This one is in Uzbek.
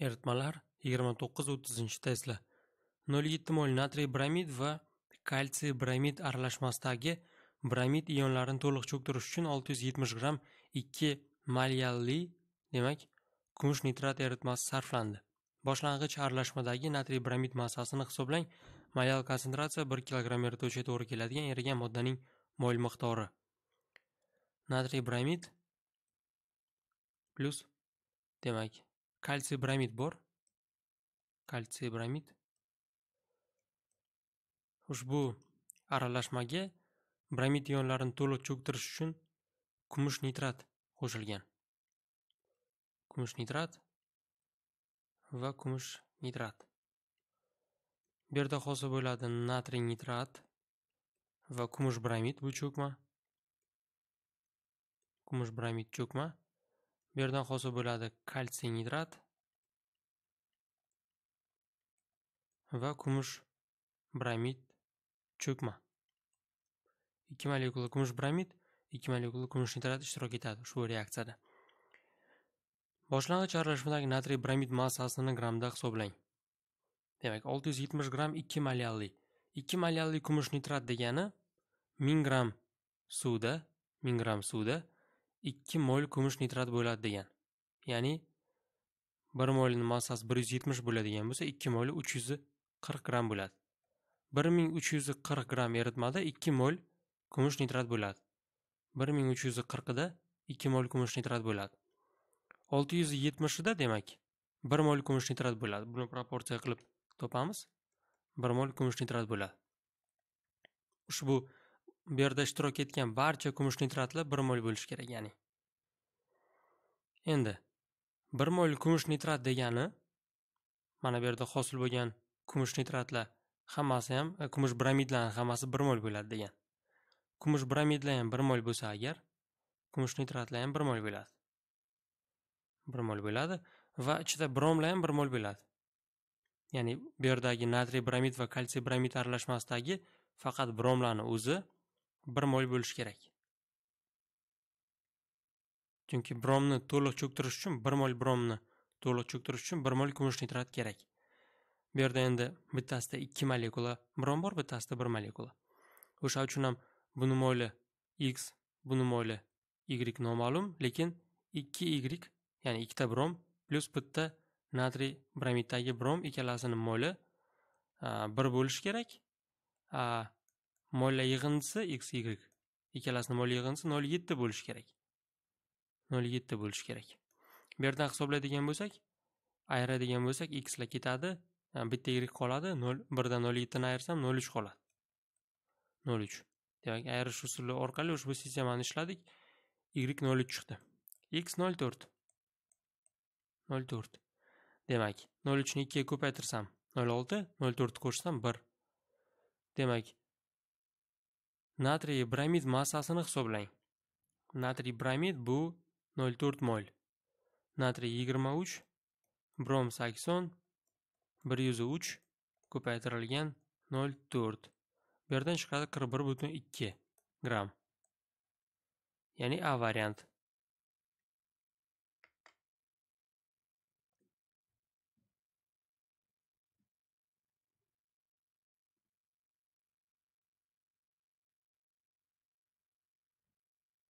Eritmalar 29-30 Tesla 0,7 mol natriy bromid va kalsiy bromid aralashmasidagi bromid ionlarini to'liq cho'ktirish uchun 670 gramm 2 malyalli, demak, kumush nitrat eritmasi sarflandi. Boshlang'ich aralashmadagi natriy bromid massasini hisoblang. Mayal konsentratsiya 1 kg erituvchiga to'g'ri keladigan erigan moddaning mol miqdori. Natriy bromid plus demak Kalsiy bromid bor. Kalsiy bromid. Ushbu aralashmaga bromid ionlarini to'liq cho'ktirish uchun kumush nitrat qo'shilgan. Kumush nitrat va kumush nitrat. Bu yerda hosil bo'ladi natriy nitrat va kumush bromid bu cho'kma. Kumush bromid cho'kma. yerdan hosil bo'ladi kalsiy gidrat va kumush bromid cho'kma. Ikki molekula kumush bromid, ikki molekula kumush nitrat ishtirok etadi ushbu reaksiyada. Boshlang'ich aralashmadagi natriy bromid massasini grammda hisoblang. Demak, 670 gramm 2 molyalli. 2 molyalli kumush nitrat degani 1000 gramm suvda, 1000 gramm suvda ikki mol kumush nitrat bo'ladi degan ya'ni bir molni massasi bir yuz yetmish bo'ladigan bo'lsa ikki moli uch yuz qirq gramm bo'ladi bir ming uch yuz qirq gramm eritmada ikki mol kumush nitrat bo'ladi bir ming uch yuz qirqida ikki mol kumush nitrat bo'ladi olti yuz yetmishida demak bir mol kumush nitrat bo'ladi buni proporsiya qilib topamiz bir mol kumush nitrat bo'ladi ushbu bu yerda ishtirok etgan barcha kumush nitratlar bir mol bo'lishi kerak ya'ni endi bir mol kumush nitrat degani mana bu yerda hosil bo'lgan kumush nitratlar hammasi ham e, kumush bromidlarni hammasi bir mol bo'ladi degan kumush bromidlar ham bir mol bo'lsa agar kumush nitratlar ham bir mol bo'ladi bir mol bo'ladi va ichida bromlar ham bir mol bo'ladi ya'ni bu yerdagi natriy bromid va kalsiy bromid aralashmasidagi faqat bromlarni o'zi bir mol bo'lishi kerak chunki bromni to'liq cho'ktirish uchun bir mol bromni to'liq cho'ktirish uchun bir mol kumush nitrat kerak bu yerda endi bittasida ikki molekula brom bor bittasida bir molekula o'sha uchun ham buni moli x buni moli y noma'lum lekin ikki y ya'ni ikkita brom plyus bitta natriy bromiddagi brom ikkalasini moli bir bo'lishi kerak molla yig'indisi x y ikkalasini molla yig'indisi nol yetti bo'lishi kerak nol yetti bo'lishi kerak bu yerdan hisoblaydigan bo'lsak ayiradigan bo'lsak lar ketadi bitta y qoladi nol birdan nol yettini ayirsam nol uch qoladi nol uch demak ayirish usuli orqali ushbu sistemani ishladik y nol uch chiqdi x nol to'rt nol to'rt demak nol uchni ikkiga ko'paytirsam nol olti nol to'rtni qo'shsam bir demak natriy bromid massasini hisoblang natriy bromid bu 0,4 mol natriy 23 brom 80 103 ko'paytirilgan 0,4 bu yerdan chiqadi 41,2 gramm ya'ni a variant